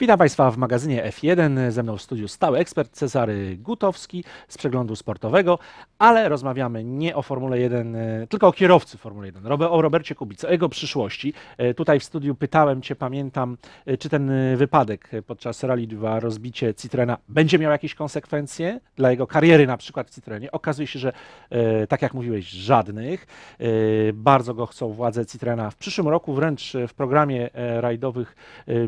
Witam Państwa w magazynie F1. Ze mną w studiu stały ekspert Cezary Gutowski z przeglądu sportowego, ale rozmawiamy nie o Formule 1, e, tylko o kierowcy Formuły 1, o Robercie Kubicy, o jego przyszłości. E, tutaj w studiu pytałem Cię, pamiętam, e, czy ten wypadek podczas Rally 2, rozbicie Citroena, będzie miał jakieś konsekwencje dla jego kariery na przykład w Citroenie. Okazuje się, że tak jak mówiłeś, żadnych. Bardzo go chcą władze Citroena w przyszłym roku, wręcz w programie rajdowych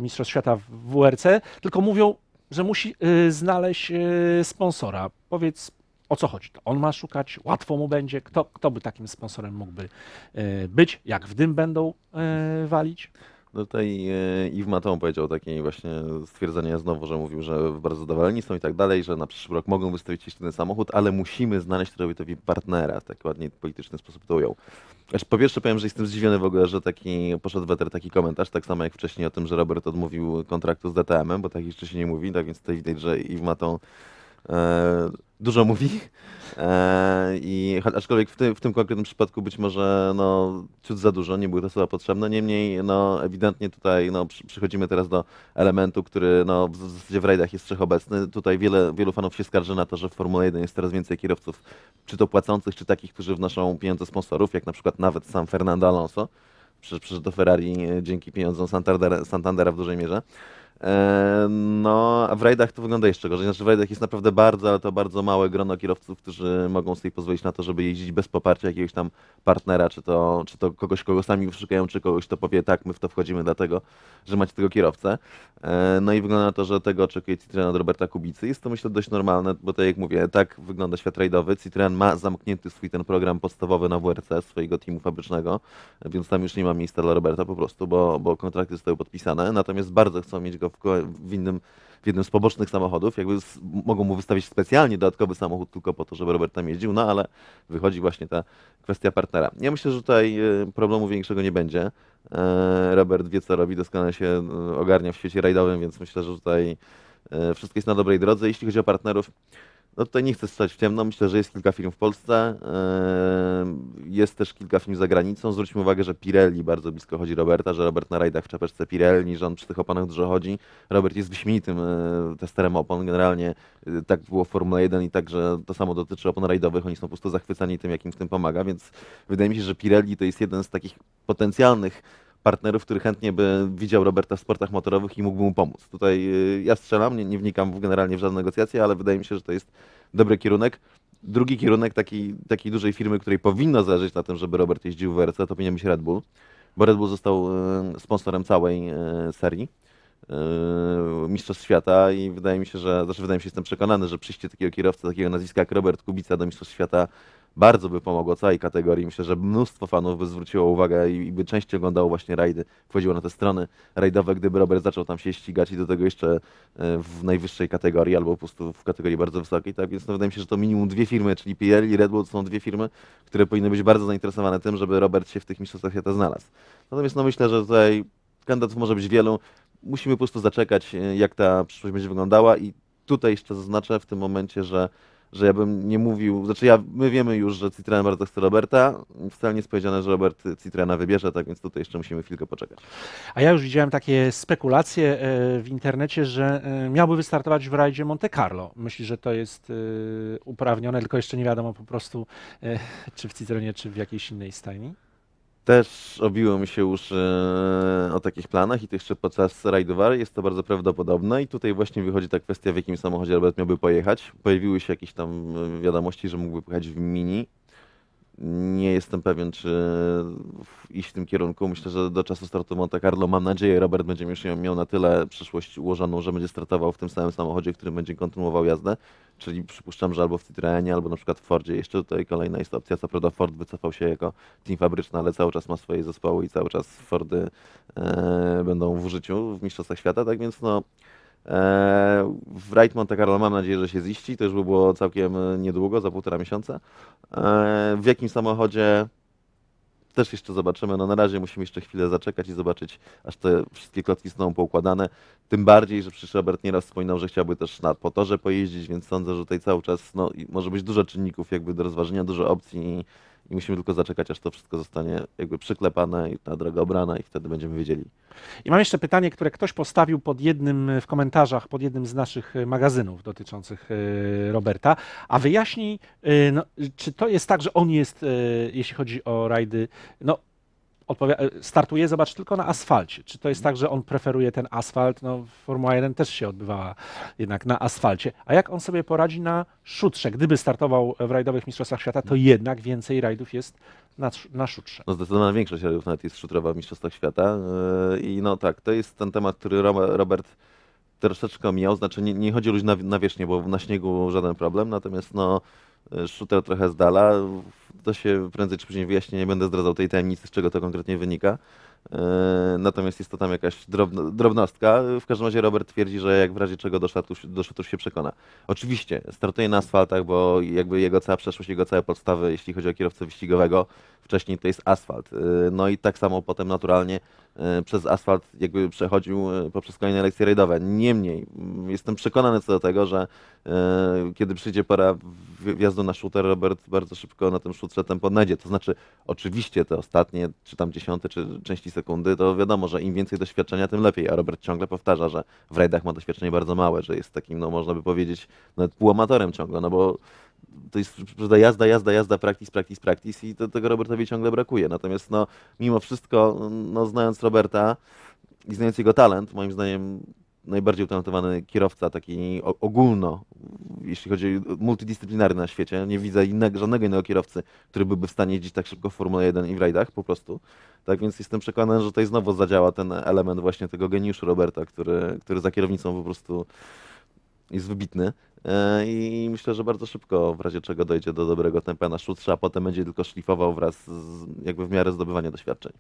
Mistrzostw Świata w WRC, tylko mówią, że musi y, znaleźć y, sponsora. Powiedz, o co chodzi? To on ma szukać, łatwo mu będzie. Kto, kto by takim sponsorem mógłby y, być? Jak w dym będą walić? No tutaj e, Yves Maton powiedział takie właśnie stwierdzenie znowu, że mówił, że bardzo zadowoleni są i tak dalej, że na przyszły rok mogą wystawić jeszcze ten samochód, ale musimy znaleźć Toyotowi partnera, tak ładnie polityczny sposób to ujął. Aż po pierwsze powiem, że jestem zdziwiony w ogóle, że taki poszedł weter taki komentarz, tak samo jak wcześniej o tym, że Robert odmówił kontraktu z DTM-em, bo tak jeszcze się nie mówi, tak więc tutaj widać, że Yves Maton dużo mówi. E, I aczkolwiek w, tym w tym konkretnym przypadku być może no, ciut za dużo, nie były te słowa potrzebne. Niemniej no, ewidentnie tutaj no, przychodzimy teraz do elementu, który no, w zasadzie w rajdach jest wszechobecny. Tutaj wiele, wielu fanów się skarży na to, że w Formule 1 jest coraz więcej kierowców, czy to płacących, czy takich, którzy wnoszą pieniądze sponsorów, jak na przykład nawet sam Fernando Alonso. Przyszedł do Ferrari e, dzięki pieniądzom Santander Santandera w dużej mierze. No, a w rajdach to wygląda jeszcze gorzej. Znaczy w rajdach jest naprawdę bardzo, ale to bardzo małe grono kierowców, którzy mogą sobie pozwolić na to, żeby jeździć bez poparcia jakiegoś tam partnera, czy to, czy to kogoś, kogo sami wyszukają, czy kogoś, kto powie tak, my w to wchodzimy dlatego, że macie tego kierowcę. E, no i wygląda na to, że tego oczekuje Citroen od Roberta Kubicy. Jest to myślę dość normalne, bo tak jak mówię, tak wygląda świat rajdowy. Citroen ma zamknięty swój ten program podstawowy na WRC swojego teamu fabrycznego, więc tam już nie ma miejsca dla Roberta po prostu, bo, bo kontrakty zostały podpisane. Natomiast bardzo chcą mieć go w, w innym w jednym z pobocznych samochodów. Jakby mogą mu wystawić specjalnie dodatkowy samochód tylko po to, żeby Robert tam jeździł, no ale wychodzi właśnie ta kwestia partnera. Ja myślę, że tutaj e, problemu większego nie będzie. E, Robert wie, co robi, doskonale się e, ogarnia w świecie rajdowym, więc myślę, że tutaj wszystko jest na dobrej drodze. Jeśli chodzi o partnerów, no tutaj nie chcę stać w ciemno. Myślę, że jest kilka filmów w Polsce. Ehm, jest też kilka filmów za granicą. Zwróćmy uwagę, że Pirelli bardzo blisko chodzi Roberta, że Robert na rajdach w czapeczce Pirelli, że on przy tych opanach dużo chodzi. Robert jest wyśmienitym e, testerem opon. Generalnie e, tak było w Formule 1 i także to samo dotyczy opon rajdowych. Oni są po prostu zachwycani tym, jak im w tym pomaga, więc wydaje mi się, że Pirelli to jest jeden z takich potencjalnych partnerów, który chętnie by widział Roberta w sportach motorowych i mógłby mu pomóc. Tutaj y, ja strzelam, nie, nie wnikam w generalnie w żadne negocjacje, ale wydaje mi się, że to jest dobry kierunek. Drugi kierunek takiej, takiej dużej firmy, której powinno zależeć na tym, żeby Robert jeździł w WRC, e to powinien być Red Bull, bo Red Bull został y, sponsorem całej y, serii. Mistrzostw Świata i wydaje mi się, że, znaczy wydaje mi się, jestem przekonany, że przyjście takiego kierowcy, takiego nazwiska jak Robert Kubica do Mistrzostw Świata bardzo by pomogło całej kategorii. Myślę, że mnóstwo fanów by zwróciło uwagę i, i by częściej oglądało właśnie rajdy, wchodziło na te strony rajdowe, gdyby Robert zaczął tam się ścigać i do tego jeszcze e, w najwyższej kategorii albo po prostu w kategorii bardzo wysokiej. Tak więc no, wydaje mi się, że to minimum dwie firmy, czyli PL i Red Bull są dwie firmy, które powinny być bardzo zainteresowane tym, żeby Robert się w tych mistrzostwach świata znalazł. Natomiast no, myślę, że tutaj kandydatów może być wielu. Musimy po prostu zaczekać, e, jak ta przyszłość będzie wyglądała i tutaj jeszcze zaznaczę w tym momencie, że że ja bym nie mówił, znaczy ja, my wiemy już, że Citroen bardzo chce Roberta, wcale nie jest powiedziane, że Robert Citroena wybierze, tak więc tutaj jeszcze musimy chwilkę poczekać. A ja już widziałem takie spekulacje e, w internecie, że e, miałby wystartować w rajdzie Monte Carlo. Myśli, że to jest e, uprawnione, tylko jeszcze nie wiadomo po prostu, czy w Citroenie, czy w jakiejś innej stajni? Też obiło mi się już e, o takich planach i to jeszcze podczas rajdowaru jest to bardzo prawdopodobne i tutaj właśnie wychodzi ta kwestia, w jakim samochodzie Robert miałby pojechać. Pojawiły się jakieś tam e, wiadomości, że mógłby pojechać w Mini, nie jestem pewien, czy iść w tym kierunku. Myślę, że do czasu startu Monte Carlo mam nadzieję, Robert będzie miał na tyle przyszłość ułożoną, że będzie startował w tym samym samochodzie, w którym będzie kontynuował jazdę. Czyli przypuszczam, że albo w Citroenie, albo na przykład w Fordzie. Jeszcze tutaj kolejna jest opcja. Co prawda Ford wycofał się jako team fabryczny, ale cały czas ma swoje zespoły i cały czas Fordy e, będą w użyciu w Mistrzostwach Świata. Tak więc no, Eee, w Ride Monte Carlo mam nadzieję, że się ziści, to już by było całkiem e, niedługo, za półtora miesiąca. Eee, w jakim samochodzie też jeszcze zobaczymy. No na razie musimy jeszcze chwilę zaczekać i zobaczyć, aż te wszystkie klocki są poukładane. Tym bardziej, że przecież Robert nieraz wspominał, że chciałby też na potorze pojeździć, więc sądzę, że tutaj cały czas no, może być dużo czynników jakby do rozważenia, dużo opcji i musimy tylko zaczekać, aż to wszystko zostanie jakby przyklepane i ta droga obrana i wtedy będziemy wiedzieli. I mam jeszcze pytanie, które ktoś postawił pod jednym e, w komentarzach, pod jednym z naszych e, magazynów dotyczących e, Roberta, a wyjaśnij, no, czy to jest tak, że on jest, jeśli chodzi o rajdy, no E, startuje, zobacz, tylko na asfalcie. Czy to jest tak, że on preferuje ten asfalt? No, Formuła 1 też się odbywała jednak na asfalcie. A jak on sobie poradzi na szutrze? Gdyby startował w rajdowych Mistrzostwach Świata, to jednak więcej rajdów jest na, na szutrze. No zdecydowana większość rajdów nawet jest szutrowa w Mistrzostwach Świata. E, I no tak, to jest ten temat, który Robert troszeczkę mijał. Znaczy nie, nie chodzi o ludzi na, na wierzchnię, bo na śniegu żaden problem, natomiast no E, shooter trochę z dala. To się prędzej czy później wyjaśni, nie będę zdradzał tej tajemnicy, z czego to konkretnie wynika. E, natomiast jest to tam jakaś drobnostka. W każdym razie Robert twierdzi, że jak w razie czego do szatów, się przekona. Oczywiście startuje na asfaltach, bo jakby jego cała przeszłość, jego całe podstawy, jeśli chodzi o kierowcę wyścigowego, wcześniej to jest asfalt. Y, no i tak samo potem naturalnie y, przez asfalt jakby przechodził y, poprzez kolejne lekcje rajdowe. Niemniej mm, jestem przekonany co do tego, że kiedy przyjdzie pora wjazdu na shooter, Robert bardzo szybko na tym shooterze tempo odnajdzie. To znaczy oczywiście te ostatnie, czy tam dziesiąte, czy części sekundy, to wiadomo, że im więcej doświadczenia, tym lepiej. A Robert ciągle powtarza, że w rajdach ma doświadczenie bardzo małe, że jest takim, no można by powiedzieć, nawet półamatorem ciągle, no bo to jest prawda, jazda, jazda, jazda, practice, practice, praktis i to, tego Robertowi ciągle brakuje. Natomiast no, mimo wszystko, no, znając Roberta i znając jego talent, moim zdaniem najbardziej utalentowany kierowca, taki ogólno, jeśli chodzi multidyscyplinarny na świecie. Nie widzę innego, żadnego innego kierowcy, który byłby w stanie jeździć tak szybko w Formule 1 i w rajdach po prostu. Tak więc jestem przekonany, że tutaj znowu zadziała ten element właśnie tego geniuszu Roberta, który, który za kierownicą po prostu jest wybitny. E, I myślę, że bardzo szybko w razie czego dojdzie do dobrego tempa na szutrze, a potem będzie tylko szlifował wraz z jakby w miarę zdobywania doświadczeń.